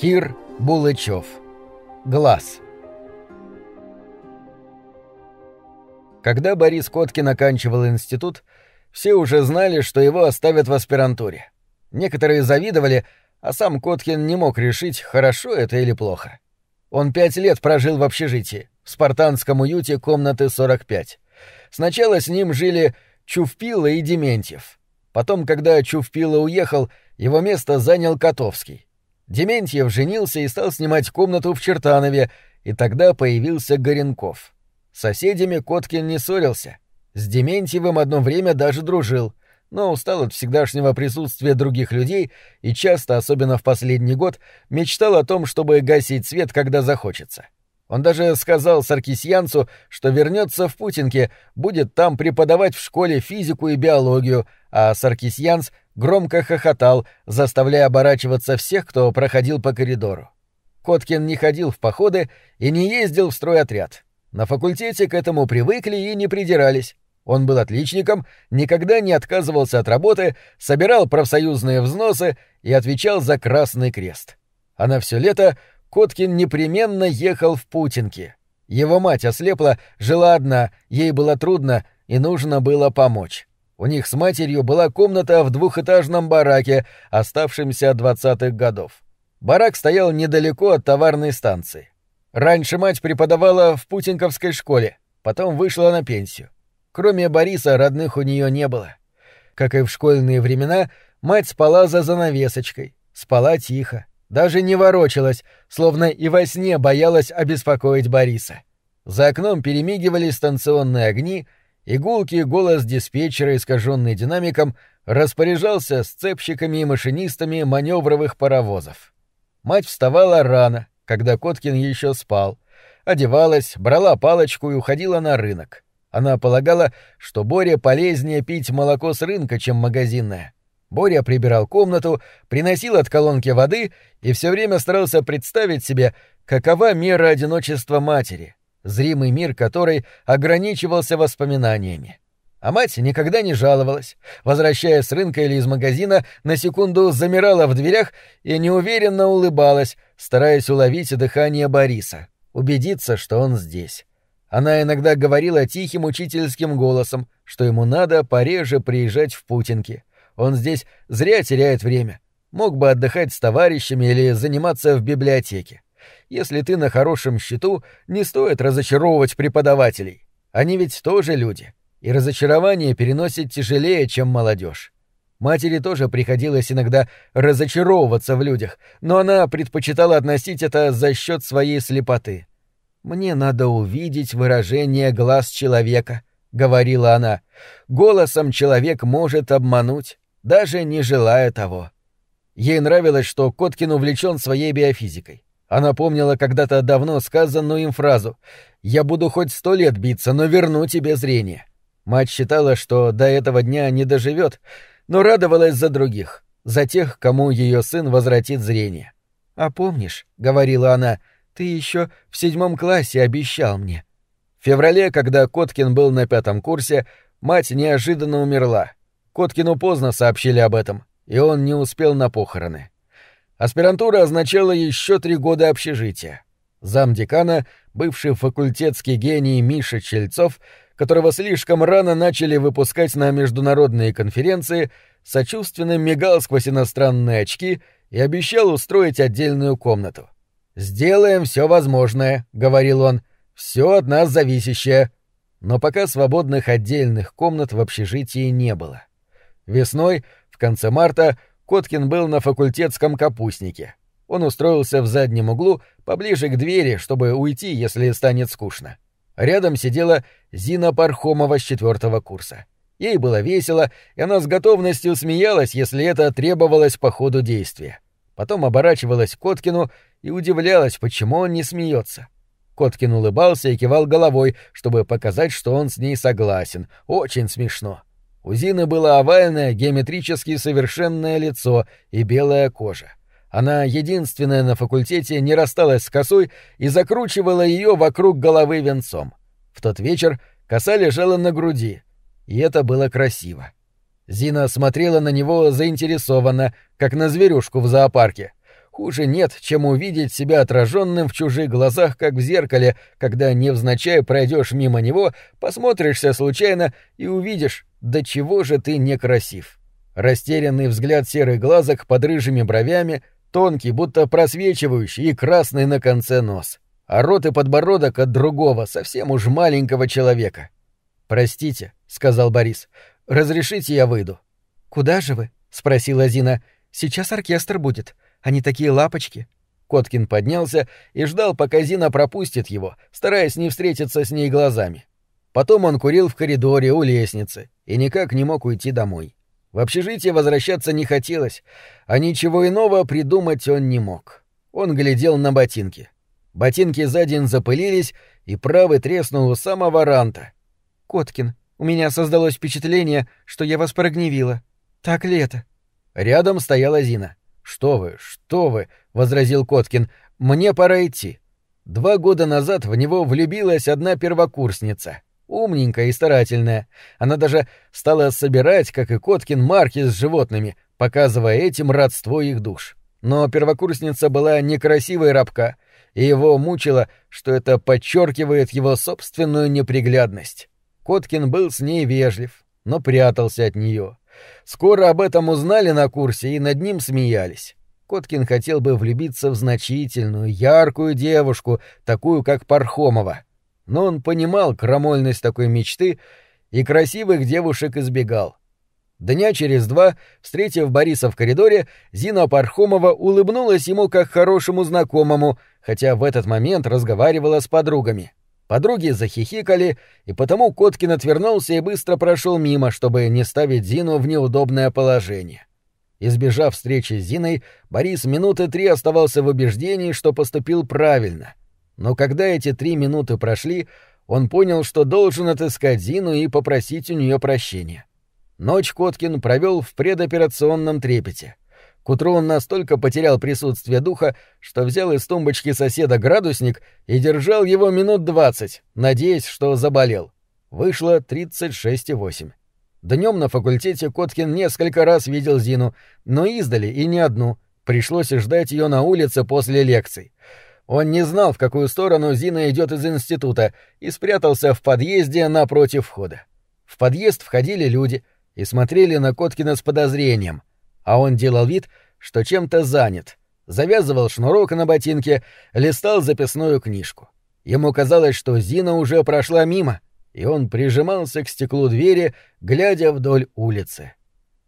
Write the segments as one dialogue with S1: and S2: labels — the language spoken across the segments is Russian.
S1: Кир Булычев. Глаз. Когда Борис Коткин оканчивал институт, все уже знали, что его оставят в аспирантуре. Некоторые завидовали, а сам Коткин не мог решить, хорошо это или плохо. Он пять лет прожил в общежитии, в спартанском уюте комнаты 45. Сначала с ним жили Чувпила и Дементьев. Потом, когда Чувпила уехал, его место занял Котовский. Дементьев женился и стал снимать комнату в Чертанове, и тогда появился Горенков. С соседями Коткин не ссорился. С Дементьевым одно время даже дружил, но устал от всегдашнего присутствия других людей и часто, особенно в последний год, мечтал о том, чтобы гасить свет, когда захочется. Он даже сказал Саркисьянцу, что вернется в Путинке, будет там преподавать в школе физику и биологию, а Саркисьянц громко хохотал, заставляя оборачиваться всех, кто проходил по коридору. Коткин не ходил в походы и не ездил в стройотряд. На факультете к этому привыкли и не придирались. Он был отличником, никогда не отказывался от работы, собирал профсоюзные взносы и отвечал за Красный Крест. А на все лето Коткин непременно ехал в Путинки. Его мать ослепла, жила одна, ей было трудно и нужно было помочь. У них с матерью была комната в двухэтажном бараке, оставшемся от двадцатых годов. Барак стоял недалеко от товарной станции. Раньше мать преподавала в Путинковской школе, потом вышла на пенсию. Кроме Бориса родных у нее не было. Как и в школьные времена, мать спала за занавесочкой, спала тихо, даже не ворочалась, словно и во сне боялась обеспокоить Бориса. За окном перемигивали станционные огни — Игулкий голос диспетчера, искаженный динамиком, распоряжался сцепщиками и машинистами маневровых паровозов. Мать вставала рано, когда Коткин еще спал, одевалась, брала палочку и уходила на рынок. Она полагала, что Боре полезнее пить молоко с рынка, чем магазинное. Боря прибирал комнату, приносил от колонки воды и все время старался представить себе, какова мера одиночества матери — зримый мир которой ограничивался воспоминаниями. А мать никогда не жаловалась. Возвращаясь с рынка или из магазина, на секунду замирала в дверях и неуверенно улыбалась, стараясь уловить дыхание Бориса, убедиться, что он здесь. Она иногда говорила тихим учительским голосом, что ему надо пореже приезжать в Путинки. Он здесь зря теряет время. Мог бы отдыхать с товарищами или заниматься в библиотеке если ты на хорошем счету, не стоит разочаровывать преподавателей. Они ведь тоже люди, и разочарование переносит тяжелее, чем молодежь. Матери тоже приходилось иногда разочаровываться в людях, но она предпочитала относить это за счет своей слепоты. «Мне надо увидеть выражение глаз человека», — говорила она. «Голосом человек может обмануть, даже не желая того». Ей нравилось, что Коткин увлечен своей биофизикой. Она помнила когда-то давно сказанную им фразу «Я буду хоть сто лет биться, но верну тебе зрение». Мать считала, что до этого дня не доживет, но радовалась за других, за тех, кому ее сын возвратит зрение. «А помнишь, — говорила она, — ты еще в седьмом классе обещал мне». В феврале, когда Коткин был на пятом курсе, мать неожиданно умерла. Коткину поздно сообщили об этом, и он не успел на похороны. Аспирантура означала еще три года общежития. Зам декана, бывший факультетский гений Миша Чельцов, которого слишком рано начали выпускать на международные конференции, сочувственно мигал сквозь иностранные очки и обещал устроить отдельную комнату. «Сделаем все возможное», — говорил он, — «все от нас зависящее». Но пока свободных отдельных комнат в общежитии не было. Весной, в конце марта, Коткин был на факультетском капустнике. Он устроился в заднем углу, поближе к двери, чтобы уйти, если станет скучно. Рядом сидела Зина Пархомова с четвертого курса. Ей было весело, и она с готовностью смеялась, если это требовалось по ходу действия. Потом оборачивалась к Коткину и удивлялась, почему он не смеется. Коткин улыбался и кивал головой, чтобы показать, что он с ней согласен. Очень смешно. У Зины было овальное, геометрически совершенное лицо и белая кожа. Она единственная на факультете не рассталась с косой и закручивала ее вокруг головы венцом. В тот вечер коса лежала на груди, и это было красиво. Зина смотрела на него заинтересованно, как на зверюшку в зоопарке. Хуже нет, чем увидеть себя отраженным в чужих глазах, как в зеркале, когда невзначай пройдешь мимо него, посмотришься случайно и увидишь, «Да чего же ты некрасив!» Растерянный взгляд серых глазок под рыжими бровями, тонкий, будто просвечивающий, и красный на конце нос. А рот и подбородок от другого, совсем уж маленького человека. «Простите», — сказал Борис, — «разрешите я выйду?» «Куда же вы?» — спросила Зина. «Сейчас оркестр будет. Они такие лапочки». Коткин поднялся и ждал, пока Зина пропустит его, стараясь не встретиться с ней глазами. — Потом он курил в коридоре у лестницы и никак не мог уйти домой. В общежитие возвращаться не хотелось, а ничего иного придумать он не мог. Он глядел на ботинки. Ботинки за день запылились, и правый треснул у самого ранта. «Коткин, у меня создалось впечатление, что я вас прогневила. Так ли это?» Рядом стояла Зина. «Что вы, что вы!» — возразил Коткин. «Мне пора идти». Два года назад в него влюбилась одна первокурсница. Умненькая и старательная. Она даже стала собирать, как и Коткин, марки с животными, показывая этим родство их душ. Но первокурсница была некрасивой рабка, и его мучило, что это подчеркивает его собственную неприглядность. Коткин был с ней вежлив, но прятался от нее. Скоро об этом узнали на курсе и над ним смеялись. Коткин хотел бы влюбиться в значительную, яркую девушку, такую как Пархомова — но он понимал крамольность такой мечты и красивых девушек избегал. Дня через два, встретив Бориса в коридоре, Зина Пархомова улыбнулась ему как хорошему знакомому, хотя в этот момент разговаривала с подругами. Подруги захихикали, и потому Коткин отвернулся и быстро прошел мимо, чтобы не ставить Зину в неудобное положение. Избежав встречи с Зиной, Борис минуты три оставался в убеждении, что поступил правильно — но когда эти три минуты прошли, он понял, что должен отыскать Зину и попросить у нее прощения. Ночь Коткин провел в предоперационном трепете. К утру он настолько потерял присутствие духа, что взял из тумбочки соседа градусник и держал его минут двадцать, надеясь, что заболел. Вышло 36,8. Днем на факультете Коткин несколько раз видел Зину, но издали и не одну. Пришлось ждать ее на улице после лекций. Он не знал, в какую сторону Зина идет из института, и спрятался в подъезде напротив входа. В подъезд входили люди и смотрели на Коткина с подозрением, а он делал вид, что чем-то занят, завязывал шнурок на ботинке, листал записную книжку. Ему казалось, что Зина уже прошла мимо, и он прижимался к стеклу двери, глядя вдоль улицы.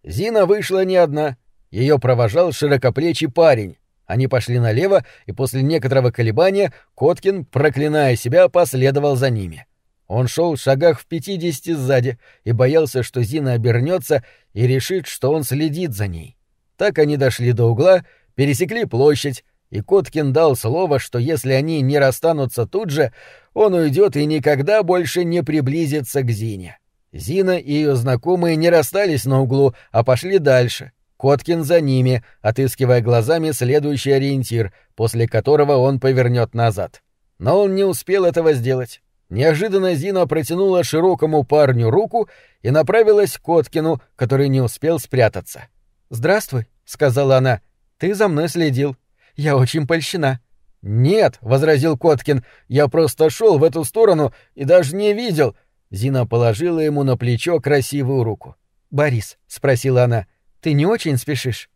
S1: Зина вышла не одна, ее провожал широкоплечий парень, они пошли налево, и после некоторого колебания Коткин, проклиная себя, последовал за ними. Он шел в шагах в пятидесяти сзади и боялся, что Зина обернется и решит, что он следит за ней. Так они дошли до угла, пересекли площадь, и Коткин дал слово, что если они не расстанутся тут же, он уйдет и никогда больше не приблизится к Зине. Зина и ее знакомые не расстались на углу, а пошли дальше, Коткин за ними, отыскивая глазами следующий ориентир, после которого он повернет назад. Но он не успел этого сделать. Неожиданно Зина протянула широкому парню руку и направилась к Коткину, который не успел спрятаться. «Здравствуй», — сказала она, — «ты за мной следил. Я очень польщена». «Нет», — возразил Коткин, — «я просто шел в эту сторону и даже не видел». Зина положила ему на плечо красивую руку. «Борис», — спросила она, — ты не очень спешишь?»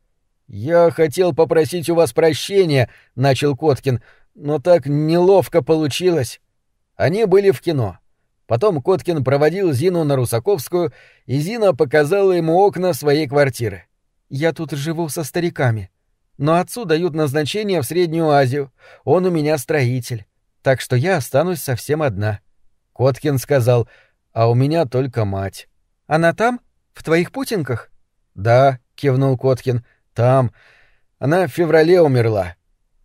S1: «Я хотел попросить у вас прощения», — начал Коткин, — «но так неловко получилось». Они были в кино. Потом Коткин проводил Зину на Русаковскую, и Зина показала ему окна своей квартиры. «Я тут живу со стариками. Но отцу дают назначение в Среднюю Азию. Он у меня строитель. Так что я останусь совсем одна». Коткин сказал, «А у меня только мать». «Она там? В твоих путинках?» Да, кивнул Коткин, там. Она в феврале умерла.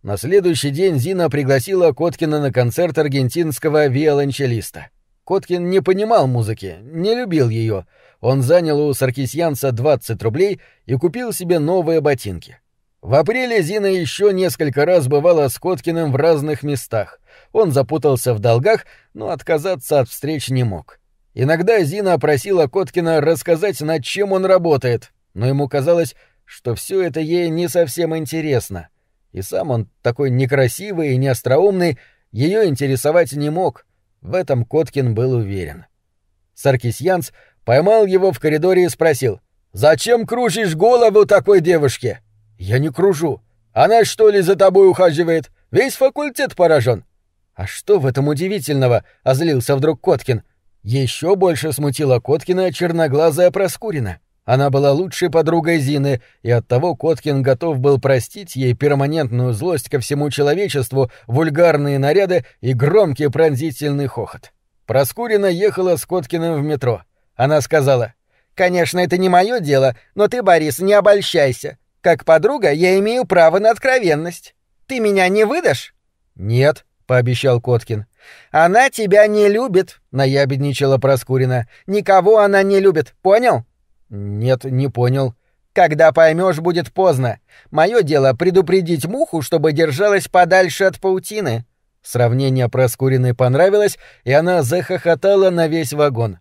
S1: На следующий день Зина пригласила Коткина на концерт аргентинского виолончелиста. Коткин не понимал музыки, не любил ее. Он занял у саркисьянца 20 рублей и купил себе новые ботинки. В апреле Зина еще несколько раз бывала с Коткиным в разных местах. Он запутался в долгах, но отказаться от встреч не мог. Иногда Зина просила Коткина рассказать, над чем он работает, но ему казалось, что все это ей не совсем интересно. И сам он, такой некрасивый и неостроумный, ее интересовать не мог. В этом Коткин был уверен. Саркисьянц поймал его в коридоре и спросил. «Зачем кружишь голову такой девушке?» «Я не кружу. Она что ли за тобой ухаживает? Весь факультет поражен». «А что в этом удивительного?» — озлился вдруг Коткин. Еще больше смутила Коткина черноглазая Проскурина. Она была лучшей подругой Зины, и оттого Коткин готов был простить ей перманентную злость ко всему человечеству, вульгарные наряды и громкий пронзительный хохот. Проскурина ехала с Коткиным в метро. Она сказала, «Конечно, это не мое дело, но ты, Борис, не обольщайся. Как подруга я имею право на откровенность. Ты меня не выдашь?» «Нет», — пообещал Коткин. «Она тебя не любит», — наябедничала Проскурина. «Никого она не любит, понял?» «Нет, не понял». «Когда поймешь, будет поздно. Мое дело предупредить муху, чтобы держалась подальше от паутины». Сравнение Проскуриной понравилось, и она захохотала на весь вагон.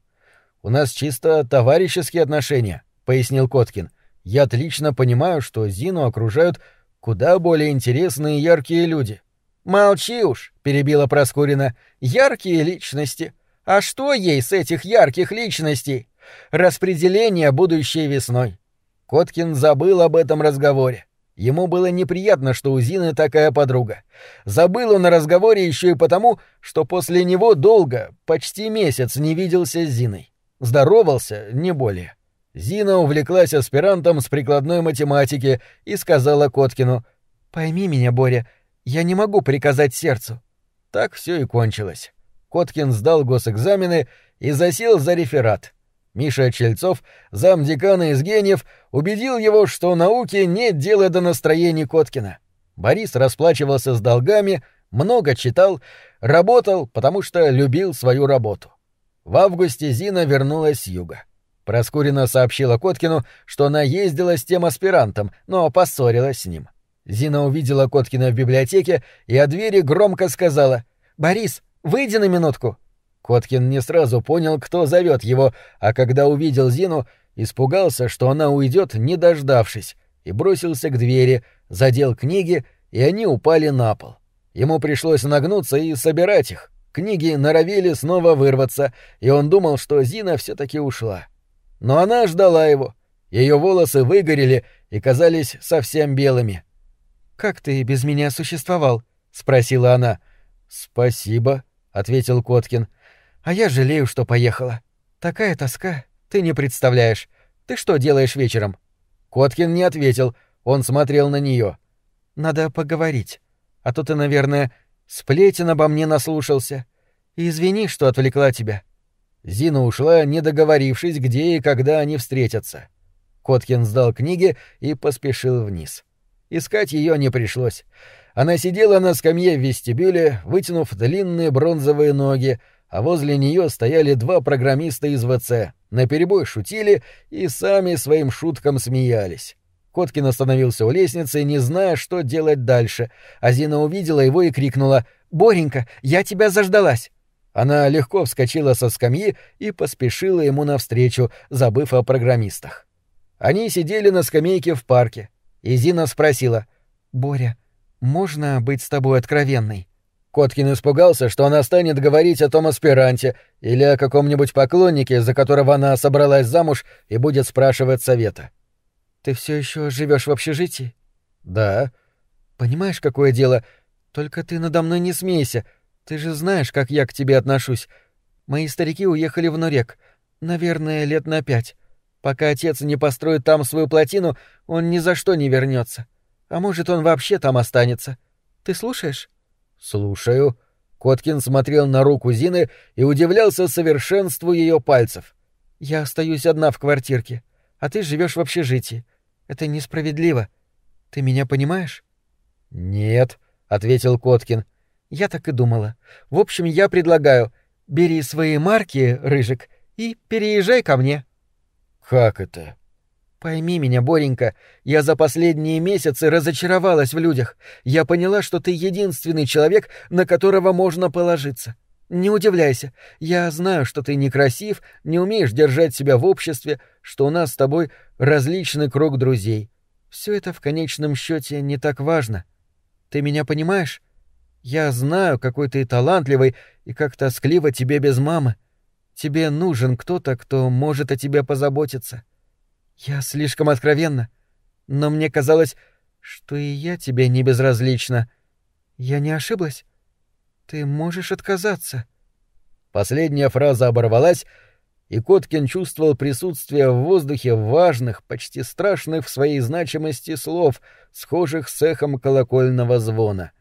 S1: «У нас чисто товарищеские отношения», — пояснил Коткин. «Я отлично понимаю, что Зину окружают куда более интересные и яркие люди». «Молчи уж», — перебила Проскурина, — «яркие личности. А что ей с этих ярких личностей?» Распределение будущей весной. Коткин забыл об этом разговоре. Ему было неприятно, что у Зины такая подруга. Забыл он о разговоре еще и потому, что после него долго, почти месяц, не виделся с Зиной. Здоровался, не более. Зина увлеклась аспирантом с прикладной математики и сказала Коткину «Пойми меня, Боря, я не могу приказать сердцу». Так все и кончилось. Коткин сдал госэкзамены и засел за реферат. Миша Чельцов, замдекана из гениев, убедил его, что науке нет дела до настроений Коткина. Борис расплачивался с долгами, много читал, работал, потому что любил свою работу. В августе Зина вернулась с юга. Проскурина сообщила Коткину, что она ездила с тем аспирантом, но поссорилась с ним. Зина увидела Коткина в библиотеке и о двери громко сказала «Борис, выйди на минутку». Коткин не сразу понял, кто зовет его, а когда увидел Зину, испугался, что она уйдет, не дождавшись, и бросился к двери, задел книги, и они упали на пол. Ему пришлось нагнуться и собирать их. Книги норовили снова вырваться, и он думал, что Зина все-таки ушла. Но она ждала его. Ее волосы выгорели и казались совсем белыми. «Как ты без меня существовал?» — спросила она. «Спасибо», — ответил Коткин. А я жалею, что поехала. Такая тоска, ты не представляешь. Ты что делаешь вечером? Коткин не ответил, он смотрел на нее. Надо поговорить. А то ты, наверное, сплетен обо мне наслушался. извини, что отвлекла тебя. Зина ушла, не договорившись, где и когда они встретятся. Коткин сдал книги и поспешил вниз. Искать ее не пришлось. Она сидела на скамье в вестибюле, вытянув длинные бронзовые ноги, а возле нее стояли два программиста из ВЦ, наперебой шутили и сами своим шуткам смеялись. Коткин остановился у лестницы, не зная, что делать дальше. а Зина увидела его и крикнула «Боренька, я тебя заждалась!» Она легко вскочила со скамьи и поспешила ему навстречу, забыв о программистах. Они сидели на скамейке в парке, и Зина спросила «Боря, можно быть с тобой откровенной?» Коткин испугался, что она станет говорить о том аспиранте или о каком-нибудь поклоннике, за которого она собралась замуж и будет спрашивать совета. «Ты все еще живешь в общежитии?» «Да». «Понимаешь, какое дело? Только ты надо мной не смейся. Ты же знаешь, как я к тебе отношусь. Мои старики уехали в Нурек. Наверное, лет на пять. Пока отец не построит там свою плотину, он ни за что не вернется. А может, он вообще там останется. Ты слушаешь? «Слушаю». Коткин смотрел на руку Зины и удивлялся совершенству ее пальцев. «Я остаюсь одна в квартирке, а ты живешь в общежитии. Это несправедливо. Ты меня понимаешь?» «Нет», — ответил Коткин. «Я так и думала. В общем, я предлагаю, бери свои марки, Рыжик, и переезжай ко мне». «Как это?» Пойми меня, Боренька, я за последние месяцы разочаровалась в людях. Я поняла, что ты единственный человек, на которого можно положиться. Не удивляйся. Я знаю, что ты некрасив, не умеешь держать себя в обществе, что у нас с тобой различный круг друзей. Все это в конечном счете не так важно. Ты меня понимаешь? Я знаю, какой ты талантливый и как тоскливо тебе без мамы. Тебе нужен кто-то, кто может о тебе позаботиться. Я слишком откровенна, но мне казалось, что и я тебе не безразлична. Я не ошиблась. Ты можешь отказаться. Последняя фраза оборвалась, и Коткин чувствовал присутствие в воздухе важных, почти страшных в своей значимости слов, схожих с эхом колокольного звона.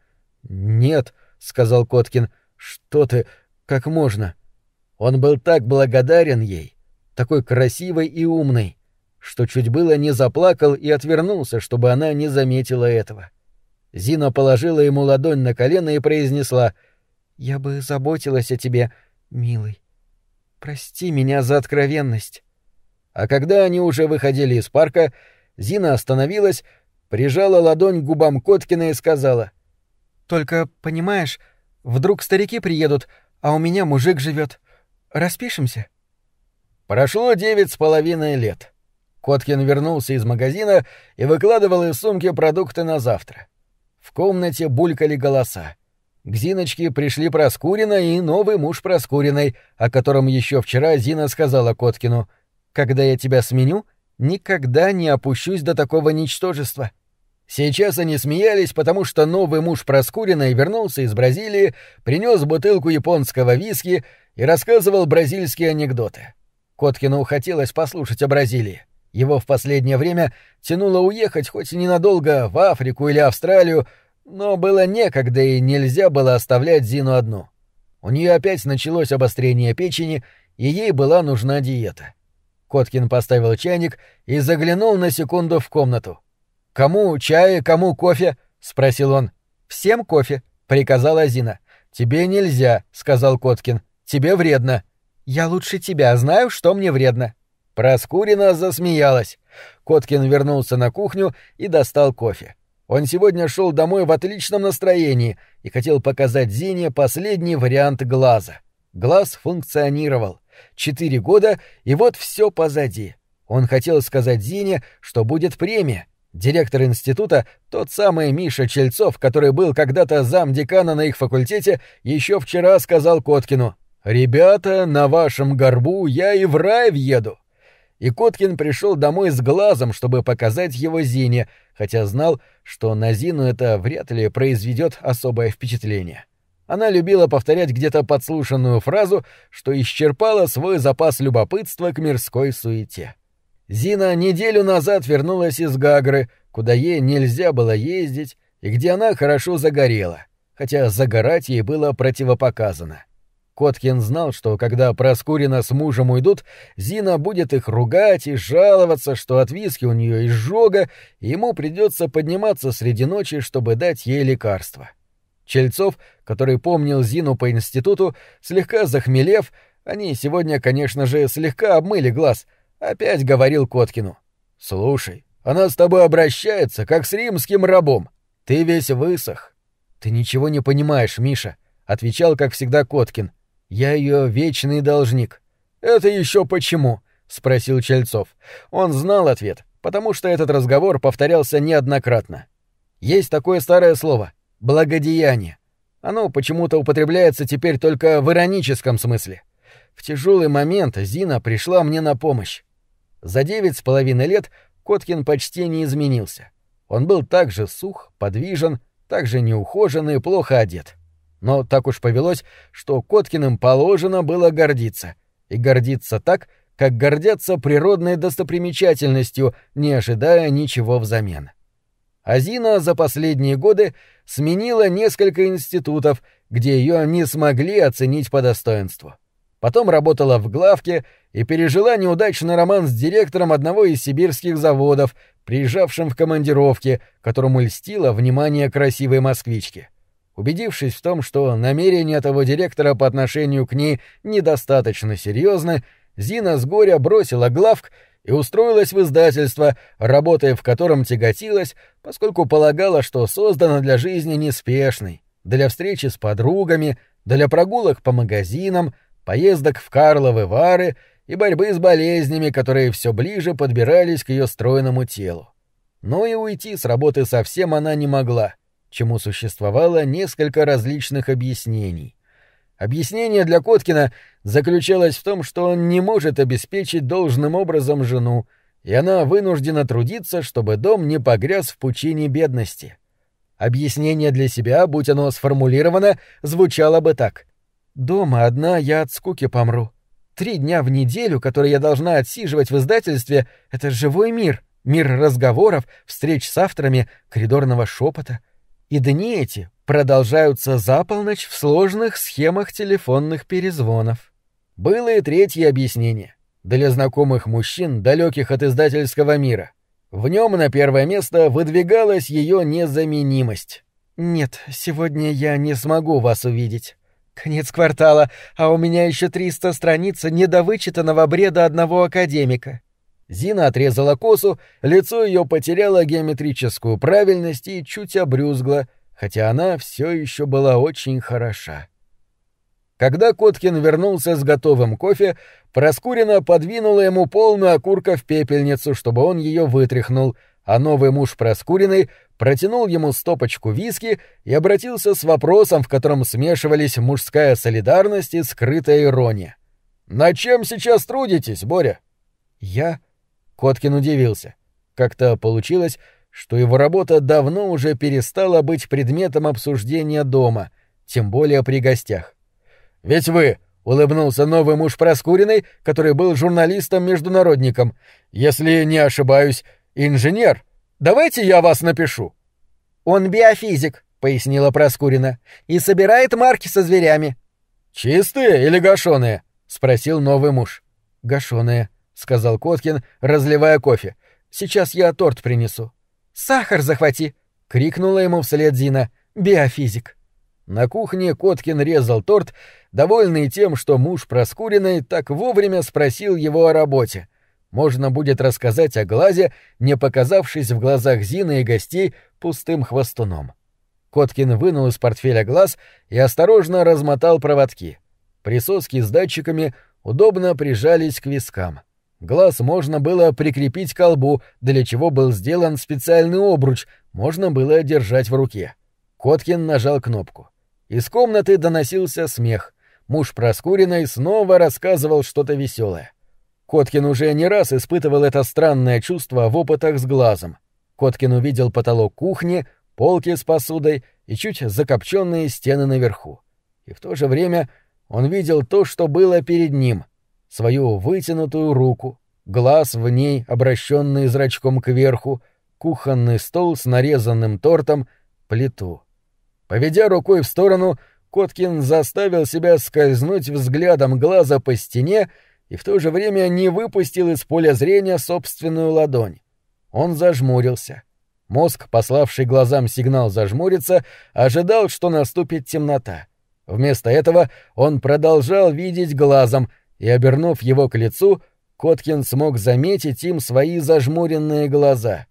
S1: «Нет», — сказал Коткин, — «что ты, как можно?» Он был так благодарен ей, такой красивой и умной, что чуть было не заплакал и отвернулся, чтобы она не заметила этого. Зина положила ему ладонь на колено и произнесла «Я бы заботилась о тебе, милый. Прости меня за откровенность». А когда они уже выходили из парка, Зина остановилась, прижала ладонь к губам Коткина и сказала «Только, понимаешь, вдруг старики приедут, а у меня мужик живет. Распишемся?» Прошло девять с половиной лет. Коткин вернулся из магазина и выкладывал из сумки продукты на завтра. В комнате булькали голоса. К Зиночке пришли Проскурина и новый муж Проскуриной, о котором еще вчера Зина сказала Коткину. «Когда я тебя сменю, никогда не опущусь до такого ничтожества». Сейчас они смеялись, потому что новый муж Проскуриной вернулся из Бразилии, принес бутылку японского виски и рассказывал бразильские анекдоты. Коткину хотелось послушать о Бразилии. Его в последнее время тянуло уехать хоть и ненадолго в Африку или Австралию, но было некогда и нельзя было оставлять Зину одну. У нее опять началось обострение печени, и ей была нужна диета. Коткин поставил чайник и заглянул на секунду в комнату. «Кому чай, кому кофе?» — спросил он. «Всем кофе», — приказала Зина. «Тебе нельзя», — сказал Коткин. «Тебе вредно». «Я лучше тебя знаю, что мне вредно», Проскурина засмеялась. Коткин вернулся на кухню и достал кофе. Он сегодня шел домой в отличном настроении и хотел показать Зине последний вариант глаза. Глаз функционировал. Четыре года, и вот все позади. Он хотел сказать Зине, что будет премия. Директор института, тот самый Миша Чельцов, который был когда-то замдекана на их факультете, еще вчера сказал Коткину «Ребята, на вашем горбу я и в рай въеду» и Коткин пришел домой с глазом, чтобы показать его Зине, хотя знал, что на Зину это вряд ли произведет особое впечатление. Она любила повторять где-то подслушанную фразу, что исчерпала свой запас любопытства к мирской суете. Зина неделю назад вернулась из Гагры, куда ей нельзя было ездить и где она хорошо загорела, хотя загорать ей было противопоказано. — Коткин знал, что когда Проскурина с мужем уйдут, Зина будет их ругать и жаловаться, что от виски у нее изжога, и ему придется подниматься среди ночи, чтобы дать ей лекарство. Чельцов, который помнил Зину по институту, слегка захмелев, они сегодня, конечно же, слегка обмыли глаз, опять говорил Коткину. «Слушай, она с тобой обращается, как с римским рабом. Ты весь высох». «Ты ничего не понимаешь, Миша», — отвечал, как всегда, Коткин. Я ее вечный должник. Это еще почему? спросил Чельцов. Он знал ответ, потому что этот разговор повторялся неоднократно. Есть такое старое слово благодеяние. Оно почему-то употребляется теперь только в ироническом смысле. В тяжелый момент Зина пришла мне на помощь. За девять с половиной лет Коткин почти не изменился. Он был также сух, подвижен, также неухожен и плохо одет. Но так уж повелось, что Коткиным положено было гордиться. И гордиться так, как гордятся природной достопримечательностью, не ожидая ничего взамен. Азина за последние годы сменила несколько институтов, где ее не смогли оценить по достоинству. Потом работала в главке и пережила неудачный роман с директором одного из сибирских заводов, приезжавшим в командировке, которому льстило внимание красивой москвички. Убедившись в том, что намерения того директора по отношению к ней недостаточно серьезны, Зина с горя бросила главк и устроилась в издательство, работая в котором тяготилась, поскольку полагала, что создана для жизни неспешной, для встречи с подругами, для прогулок по магазинам, поездок в Карловы Вары и борьбы с болезнями, которые все ближе подбирались к ее стройному телу. Но и уйти с работы совсем она не могла — чему существовало несколько различных объяснений. Объяснение для Коткина заключалось в том, что он не может обеспечить должным образом жену, и она вынуждена трудиться, чтобы дом не погряз в пучине бедности. Объяснение для себя, будь оно сформулировано, звучало бы так. «Дома одна я от скуки помру. Три дня в неделю, которые я должна отсиживать в издательстве, — это живой мир, мир разговоров, встреч с авторами, коридорного шепота — и дни эти продолжаются за полночь в сложных схемах телефонных перезвонов. Было и третье объяснение. Для знакомых мужчин, далеких от издательского мира. В нем на первое место выдвигалась ее незаменимость. «Нет, сегодня я не смогу вас увидеть. Конец квартала, а у меня еще 300 страниц недовычитанного бреда одного академика. Зина отрезала косу, лицо ее потеряло геометрическую правильность и чуть обрюзгло, хотя она все еще была очень хороша. Когда Коткин вернулся с готовым кофе, Проскурина подвинула ему полную окурка в пепельницу, чтобы он ее вытряхнул, а новый муж Проскуриной протянул ему стопочку виски и обратился с вопросом, в котором смешивались мужская солидарность и скрытая ирония. «На чем сейчас трудитесь, Боря?» «Я Коткин удивился. Как-то получилось, что его работа давно уже перестала быть предметом обсуждения дома, тем более при гостях. «Ведь вы!» — улыбнулся новый муж Проскуриной, который был журналистом-международником. «Если не ошибаюсь, инженер. Давайте я вас напишу». «Он биофизик», — пояснила Проскурина, — «и собирает марки со зверями». «Чистые или гашеные?» — спросил новый муж. «Гашеные», сказал Коткин, разливая кофе. Сейчас я торт принесу. Сахар захвати, крикнула ему вслед Зина. Биофизик. На кухне Коткин резал торт, довольный тем, что муж проскуренный так вовремя спросил его о работе. Можно будет рассказать о Глазе, не показавшись в глазах Зины и гостей пустым хвостуном. Коткин вынул из портфеля глаз и осторожно размотал проводки. Присоски с датчиками удобно прижались к вискам. Глаз можно было прикрепить к колбу, для чего был сделан специальный обруч, можно было держать в руке. Коткин нажал кнопку. Из комнаты доносился смех. Муж Проскуриной снова рассказывал что-то веселое. Коткин уже не раз испытывал это странное чувство в опытах с глазом. Коткин увидел потолок кухни, полки с посудой и чуть закопченные стены наверху. И в то же время он видел то, что было перед ним — свою вытянутую руку, глаз в ней, обращенный зрачком кверху, кухонный стол с нарезанным тортом, плиту. Поведя рукой в сторону, Коткин заставил себя скользнуть взглядом глаза по стене и в то же время не выпустил из поля зрения собственную ладонь. Он зажмурился. Мозг, пославший глазам сигнал зажмуриться, ожидал, что наступит темнота. Вместо этого он продолжал видеть глазом — и, обернув его к лицу, Коткин смог заметить им свои зажмуренные глаза.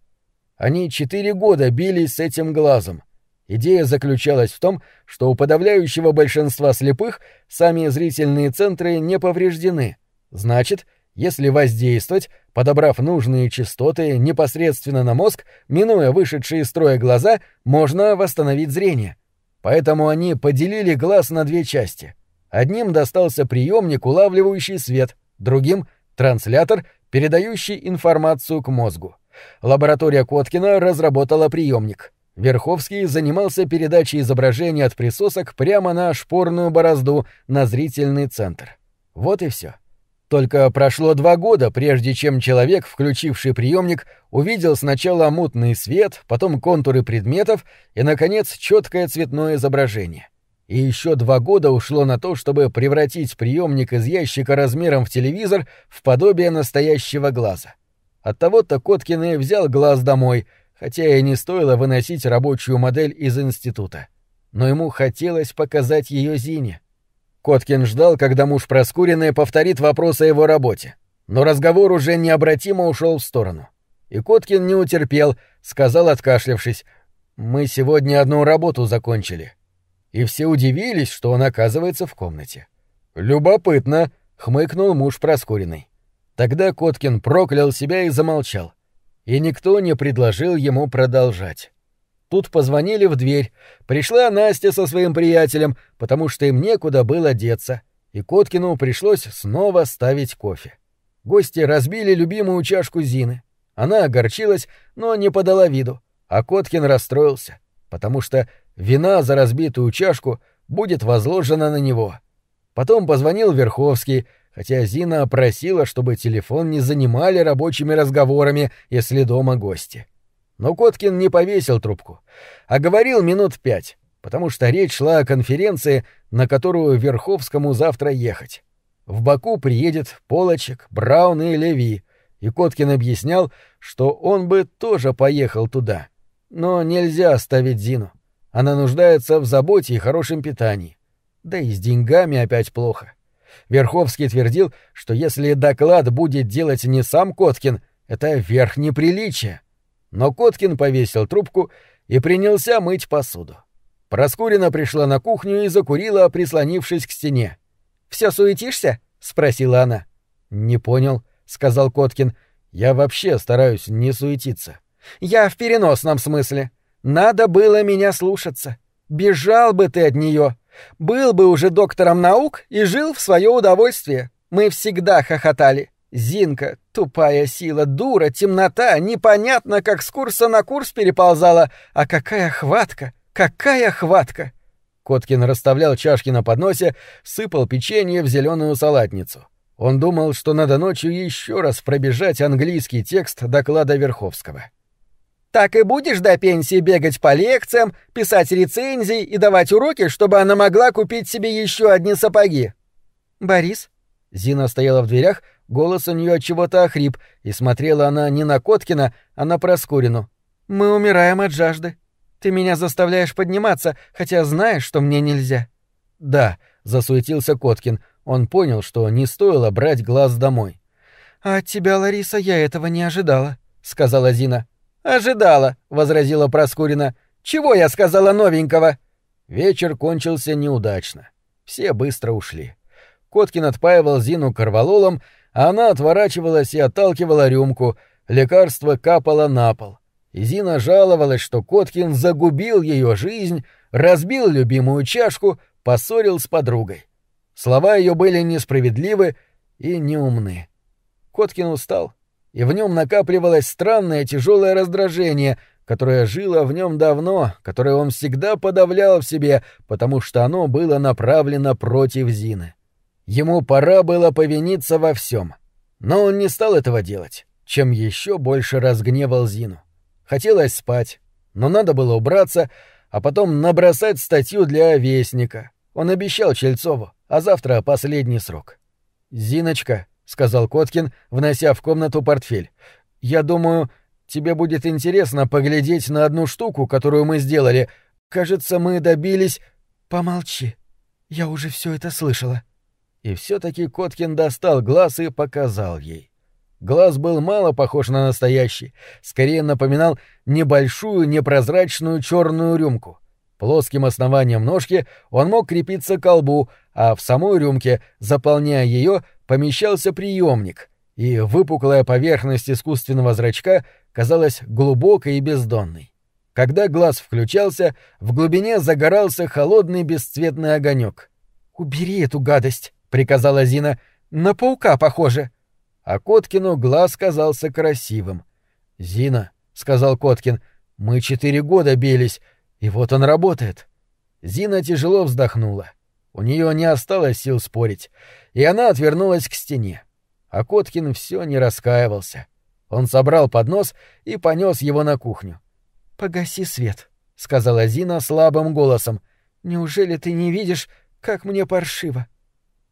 S1: Они четыре года бились с этим глазом. Идея заключалась в том, что у подавляющего большинства слепых сами зрительные центры не повреждены. Значит, если воздействовать, подобрав нужные частоты непосредственно на мозг, минуя вышедшие из строя глаза, можно восстановить зрение. Поэтому они поделили глаз на две части — Одним достался приемник, улавливающий свет, другим — транслятор, передающий информацию к мозгу. Лаборатория Коткина разработала приемник. Верховский занимался передачей изображений от присосок прямо на шпорную борозду, на зрительный центр. Вот и все. Только прошло два года, прежде чем человек, включивший приемник, увидел сначала мутный свет, потом контуры предметов и, наконец, четкое цветное изображение и еще два года ушло на то, чтобы превратить приемник из ящика размером в телевизор в подобие настоящего глаза. Оттого-то Коткин и взял глаз домой, хотя и не стоило выносить рабочую модель из института. Но ему хотелось показать ее Зине. Коткин ждал, когда муж Проскуренный повторит вопрос о его работе. Но разговор уже необратимо ушел в сторону. И Коткин не утерпел, сказал, откашлявшись, «Мы сегодня одну работу закончили» и все удивились, что он оказывается в комнате. «Любопытно!» — хмыкнул муж Проскуриной. Тогда Коткин проклял себя и замолчал. И никто не предложил ему продолжать. Тут позвонили в дверь. Пришла Настя со своим приятелем, потому что им некуда было деться, и Коткину пришлось снова ставить кофе. Гости разбили любимую чашку Зины. Она огорчилась, но не подала виду, а Коткин расстроился, потому что Вина за разбитую чашку будет возложена на него. Потом позвонил Верховский, хотя Зина просила, чтобы телефон не занимали рабочими разговорами, если дома гости. Но Коткин не повесил трубку, а говорил минут пять, потому что речь шла о конференции, на которую Верховскому завтра ехать. В Баку приедет Полочек, Браун и Леви, и Коткин объяснял, что он бы тоже поехал туда. Но нельзя оставить Зину. Она нуждается в заботе и хорошем питании. Да и с деньгами опять плохо. Верховский твердил, что если доклад будет делать не сам Коткин, это верх неприличия. Но Коткин повесил трубку и принялся мыть посуду. Проскурина пришла на кухню и закурила, прислонившись к стене. «Все суетишься?» — спросила она. «Не понял», — сказал Коткин. «Я вообще стараюсь не суетиться». «Я в переносном смысле. Надо было меня слушаться. Бежал бы ты от нее. Был бы уже доктором наук и жил в свое удовольствие. Мы всегда хохотали. Зинка, тупая сила, дура, темнота, непонятно, как с курса на курс переползала. А какая хватка! Какая хватка! Коткин расставлял чашки на подносе, сыпал печенье в зеленую салатницу. Он думал, что надо ночью еще раз пробежать английский текст доклада Верховского. — так и будешь до пенсии бегать по лекциям, писать рецензии и давать уроки, чтобы она могла купить себе еще одни сапоги. Борис? Зина стояла в дверях, голос у нее от чего-то охрип, и смотрела она не на Коткина, а на Проскурину. Мы умираем от жажды. Ты меня заставляешь подниматься, хотя знаешь, что мне нельзя. Да, засуетился Коткин. Он понял, что не стоило брать глаз домой. А от тебя, Лариса, я этого не ожидала, сказала Зина. «Ожидала», — возразила Проскурина. «Чего я сказала новенького?» Вечер кончился неудачно. Все быстро ушли. Коткин отпаивал Зину корвалолом, а она отворачивалась и отталкивала рюмку, лекарство капало на пол. И Зина жаловалась, что Коткин загубил ее жизнь, разбил любимую чашку, поссорил с подругой. Слова ее были несправедливы и неумны. Коткин устал и в нем накапливалось странное тяжелое раздражение, которое жило в нем давно, которое он всегда подавлял в себе, потому что оно было направлено против Зины. Ему пора было повиниться во всем. Но он не стал этого делать, чем еще больше разгневал Зину. Хотелось спать, но надо было убраться, а потом набросать статью для «Вестника». Он обещал Чельцову, а завтра последний срок. «Зиночка», — сказал Коткин, внося в комнату портфель. «Я думаю, тебе будет интересно поглядеть на одну штуку, которую мы сделали. Кажется, мы добились...» «Помолчи. Я уже все это слышала». И все таки Коткин достал глаз и показал ей. Глаз был мало похож на настоящий, скорее напоминал небольшую непрозрачную черную рюмку — Плоским основанием ножки он мог крепиться к колбу, а в самой рюмке, заполняя ее, помещался приемник, и выпуклая поверхность искусственного зрачка казалась глубокой и бездонной. Когда глаз включался, в глубине загорался холодный бесцветный огонек. «Убери эту гадость!» — приказала Зина. «На паука похоже!» А Коткину глаз казался красивым. «Зина», — сказал Коткин, — «мы четыре года бились, и вот он работает. Зина тяжело вздохнула. У нее не осталось сил спорить, и она отвернулась к стене. А Коткин все не раскаивался. Он собрал поднос и понес его на кухню. «Погаси свет», — сказала Зина слабым голосом. «Неужели ты не видишь, как мне паршиво?»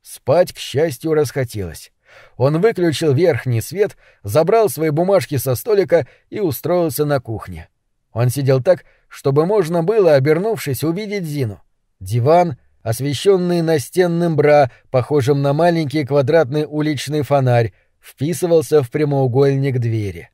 S1: Спать, к счастью, расхотелось. Он выключил верхний свет, забрал свои бумажки со столика и устроился на кухне. Он сидел так, чтобы можно было, обернувшись, увидеть Зину. Диван, освещенный настенным бра, похожим на маленький квадратный уличный фонарь, вписывался в прямоугольник двери.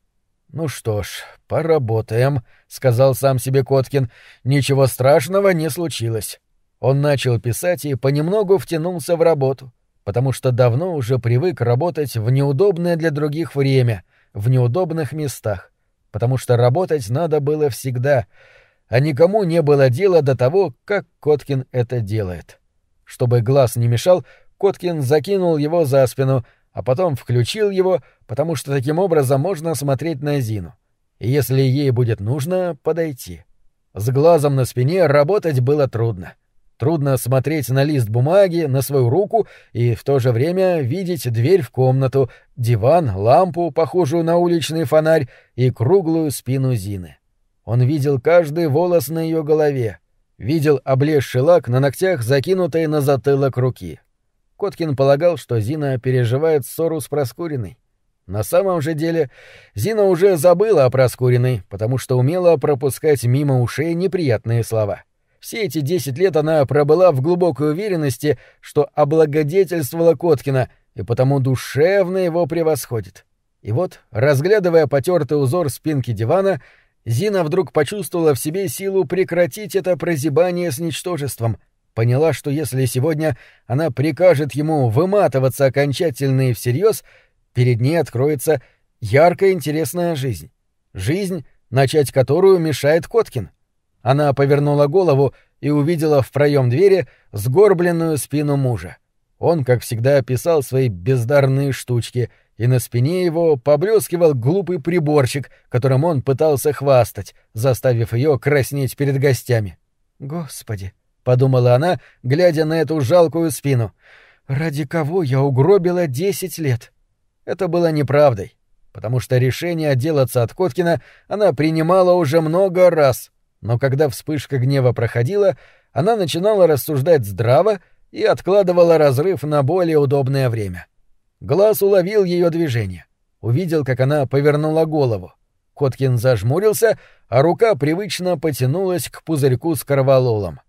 S1: «Ну что ж, поработаем», — сказал сам себе Коткин. «Ничего страшного не случилось». Он начал писать и понемногу втянулся в работу, потому что давно уже привык работать в неудобное для других время, в неудобных местах, потому что работать надо было всегда — а никому не было дела до того, как Коткин это делает. Чтобы глаз не мешал, Коткин закинул его за спину, а потом включил его, потому что таким образом можно смотреть на Зину. И если ей будет нужно, подойти. С глазом на спине работать было трудно. Трудно смотреть на лист бумаги, на свою руку и в то же время видеть дверь в комнату, диван, лампу, похожую на уличный фонарь, и круглую спину Зины. Он видел каждый волос на ее голове, видел облезший лак на ногтях, закинутой на затылок руки. Коткин полагал, что Зина переживает ссору с Проскуриной. На самом же деле Зина уже забыла о Проскуриной, потому что умела пропускать мимо ушей неприятные слова. Все эти десять лет она пробыла в глубокой уверенности, что облагодетельствовала Коткина, и потому душевно его превосходит. И вот, разглядывая потертый узор спинки дивана, Зина вдруг почувствовала в себе силу прекратить это прозябание с ничтожеством, поняла, что если сегодня она прикажет ему выматываться окончательно и всерьез, перед ней откроется яркая интересная жизнь. Жизнь, начать которую мешает Коткин. Она повернула голову и увидела в проем двери сгорбленную спину мужа. Он, как всегда, писал свои бездарные штучки — и на спине его поблескивал глупый приборчик, которым он пытался хвастать, заставив ее краснеть перед гостями. «Господи!» — подумала она, глядя на эту жалкую спину. «Ради кого я угробила десять лет?» Это было неправдой, потому что решение отделаться от Коткина она принимала уже много раз, но когда вспышка гнева проходила, она начинала рассуждать здраво и откладывала разрыв на более удобное время. — Глаз уловил ее движение. Увидел, как она повернула голову. Коткин зажмурился, а рука привычно потянулась к пузырьку с корвалолом.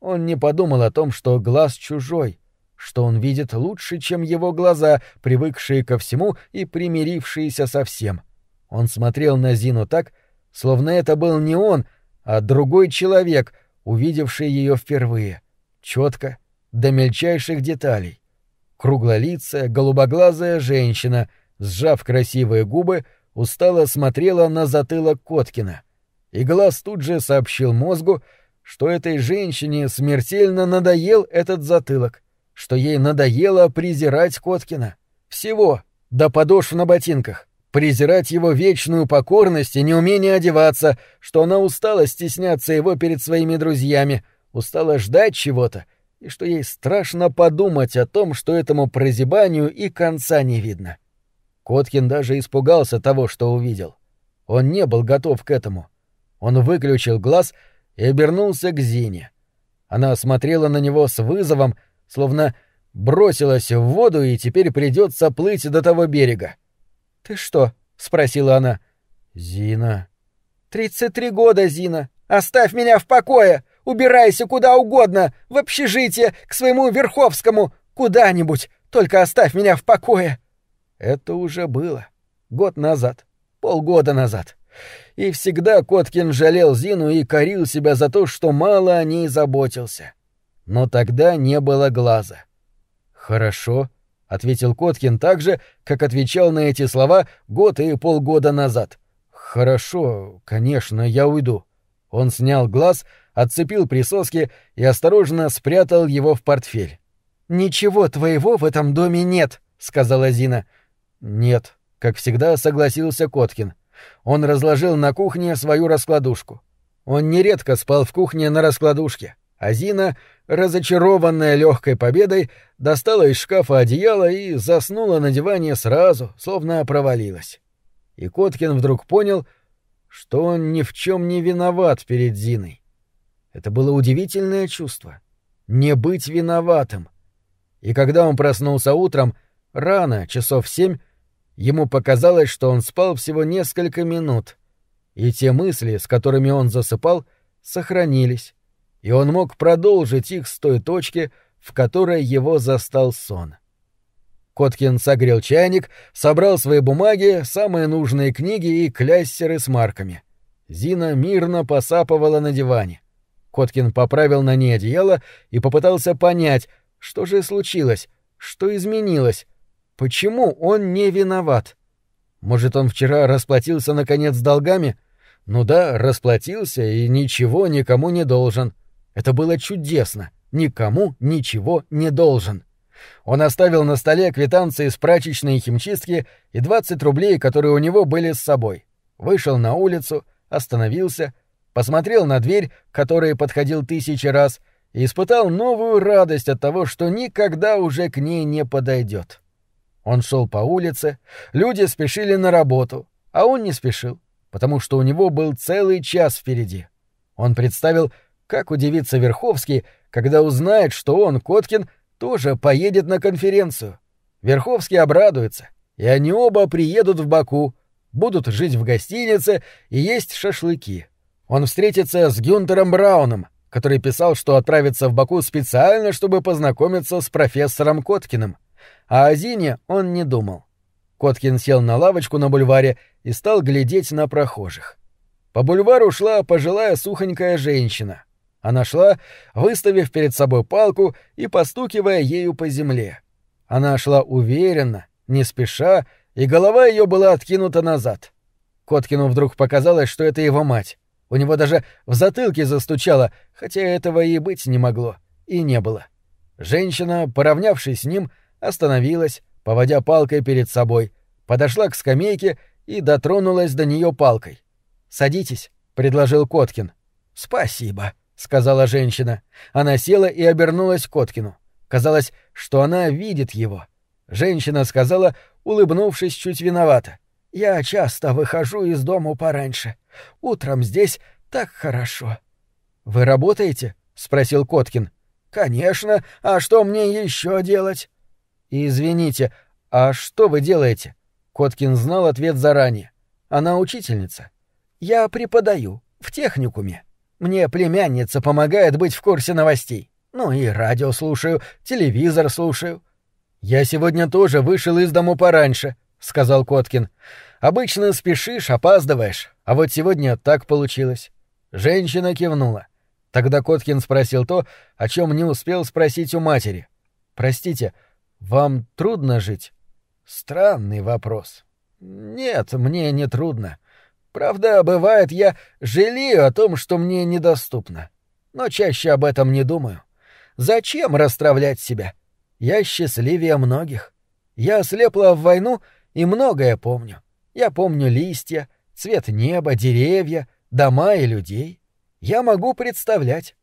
S1: Он не подумал о том, что глаз чужой, что он видит лучше, чем его глаза, привыкшие ко всему и примирившиеся со всем. Он смотрел на Зину так, словно это был не он, а другой человек, увидевший ее впервые. Четко, до мельчайших деталей. Круглолицая, голубоглазая женщина, сжав красивые губы, устало смотрела на затылок Коткина. И глаз тут же сообщил мозгу, что этой женщине смертельно надоел этот затылок, что ей надоело презирать Коткина. Всего, до подошв на ботинках, презирать его вечную покорность и неумение одеваться, что она устала стесняться его перед своими друзьями, устала ждать чего-то — и что ей страшно подумать о том, что этому прозябанию и конца не видно. Коткин даже испугался того, что увидел. Он не был готов к этому. Он выключил глаз и обернулся к Зине. Она смотрела на него с вызовом, словно бросилась в воду и теперь придется плыть до того берега. «Ты что?» — спросила она. «Зина». «Тридцать три года, Зина! Оставь меня в покое!» Убирайся куда угодно, в общежитие, к своему Верховскому, куда-нибудь, только оставь меня в покое. Это уже было. Год назад. Полгода назад. И всегда Коткин жалел Зину и корил себя за то, что мало о ней заботился. Но тогда не было глаза. «Хорошо», — ответил Коткин так же, как отвечал на эти слова год и полгода назад. «Хорошо, конечно, я уйду». Он снял глаз, — отцепил присоски и осторожно спрятал его в портфель. «Ничего твоего в этом доме нет», — сказала Зина. «Нет», — как всегда согласился Коткин. Он разложил на кухне свою раскладушку. Он нередко спал в кухне на раскладушке, а Зина, разочарованная легкой победой, достала из шкафа одеяло и заснула на диване сразу, словно провалилась. И Коткин вдруг понял, что он ни в чем не виноват перед Зиной. Это было удивительное чувство. Не быть виноватым. И когда он проснулся утром, рано, часов семь, ему показалось, что он спал всего несколько минут. И те мысли, с которыми он засыпал, сохранились. И он мог продолжить их с той точки, в которой его застал сон. Коткин согрел чайник, собрал свои бумаги, самые нужные книги и кляссеры с марками. Зина мирно посапывала на диване. Коткин поправил на ней одеяло и попытался понять, что же случилось, что изменилось, почему он не виноват. Может, он вчера расплатился наконец с долгами? Ну да, расплатился и ничего никому не должен. Это было чудесно. Никому ничего не должен. Он оставил на столе квитанции с прачечной и химчистки и 20 рублей, которые у него были с собой. Вышел на улицу, остановился, посмотрел на дверь, к которой подходил тысячи раз, и испытал новую радость от того, что никогда уже к ней не подойдет. Он шел по улице, люди спешили на работу, а он не спешил, потому что у него был целый час впереди. Он представил, как удивится Верховский, когда узнает, что он, Коткин, тоже поедет на конференцию. Верховский обрадуется, и они оба приедут в Баку, будут жить в гостинице и есть шашлыки. Он встретится с Гюнтером Брауном, который писал, что отправится в Баку специально, чтобы познакомиться с профессором Коткиным. А о Зине он не думал. Коткин сел на лавочку на бульваре и стал глядеть на прохожих. По бульвару шла пожилая сухонькая женщина. Она шла, выставив перед собой палку и постукивая ею по земле. Она шла уверенно, не спеша, и голова ее была откинута назад. Коткину вдруг показалось, что это его мать. У него даже в затылке застучало, хотя этого и быть не могло, и не было. Женщина, поравнявшись с ним, остановилась, поводя палкой перед собой, подошла к скамейке и дотронулась до нее палкой. «Садитесь», — предложил Коткин. «Спасибо», — сказала женщина. Она села и обернулась к Коткину. Казалось, что она видит его. Женщина сказала, улыбнувшись чуть виновато. — я часто выхожу из дому пораньше. Утром здесь так хорошо. Вы работаете? спросил Коткин. Конечно, а что мне еще делать? Извините, а что вы делаете? Коткин знал ответ заранее. Она учительница. Я преподаю в техникуме. Мне племянница помогает быть в курсе новостей. Ну и радио слушаю, телевизор слушаю. Я сегодня тоже вышел из дому пораньше, сказал Коткин. Обычно спешишь, опаздываешь, а вот сегодня так получилось. Женщина кивнула. Тогда Коткин спросил то, о чем не успел спросить у матери. «Простите, вам трудно жить?» «Странный вопрос». «Нет, мне не трудно. Правда, бывает, я жалею о том, что мне недоступно. Но чаще об этом не думаю. Зачем расстраивать себя? Я счастливее многих. Я слепла в войну и многое помню. Я помню листья, цвет неба, деревья, дома и людей. Я могу представлять.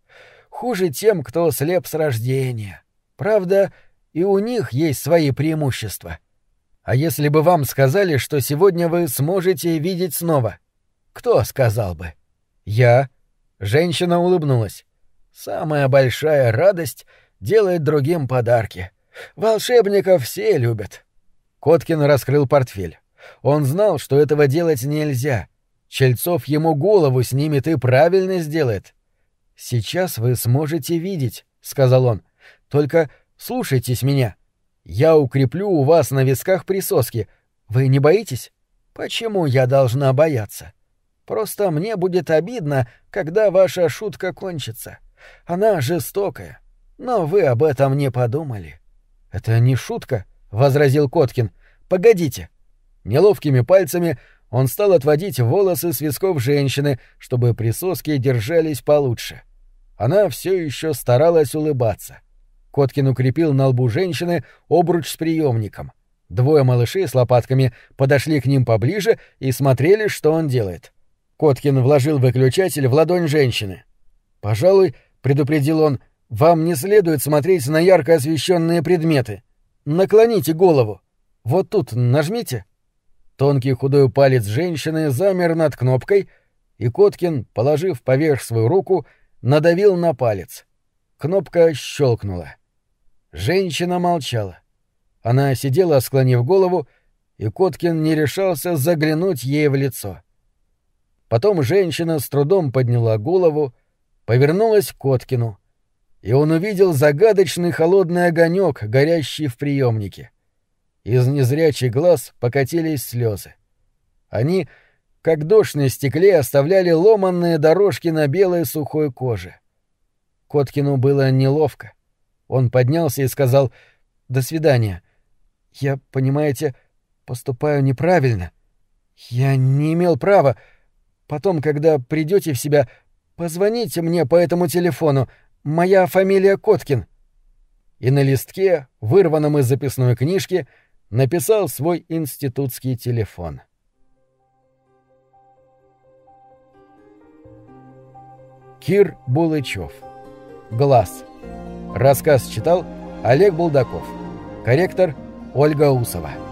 S1: Хуже тем, кто слеп с рождения. Правда, и у них есть свои преимущества. А если бы вам сказали, что сегодня вы сможете видеть снова? Кто сказал бы? Я. Женщина улыбнулась. Самая большая радость — делать другим подарки. Волшебников все любят. Коткин раскрыл портфель. Он знал, что этого делать нельзя. Чельцов ему голову снимет и правильно сделает. «Сейчас вы сможете видеть», — сказал он. «Только слушайтесь меня. Я укреплю у вас на висках присоски. Вы не боитесь?» «Почему я должна бояться?» «Просто мне будет обидно, когда ваша шутка кончится. Она жестокая. Но вы об этом не подумали». «Это не шутка», — возразил Коткин. «Погодите. Неловкими пальцами он стал отводить волосы с висков женщины, чтобы присоски держались получше. Она все еще старалась улыбаться. Коткин укрепил на лбу женщины обруч с приемником. Двое малышей с лопатками подошли к ним поближе и смотрели, что он делает. Коткин вложил выключатель в ладонь женщины. «Пожалуй, — предупредил он, — вам не следует смотреть на ярко освещенные предметы. Наклоните голову. Вот тут нажмите». Тонкий худой палец женщины замер над кнопкой, и Коткин, положив поверх свою руку, надавил на палец. Кнопка щелкнула. Женщина молчала. Она сидела, склонив голову, и Коткин не решался заглянуть ей в лицо. Потом женщина с трудом подняла голову, повернулась к Коткину, и он увидел загадочный холодный огонек, горящий в приемнике. — из незрячих глаз покатились слезы. Они, как дождь на стекле, оставляли ломанные дорожки на белой сухой коже. Коткину было неловко. Он поднялся и сказал «До свидания». «Я, понимаете, поступаю неправильно. Я не имел права. Потом, когда придете в себя, позвоните мне по этому телефону. Моя фамилия Коткин». И на листке, вырванном из записной книжки, — написал свой институтский телефон. Кир Булычев. Глаз. Рассказ читал Олег Булдаков. Корректор Ольга Усова.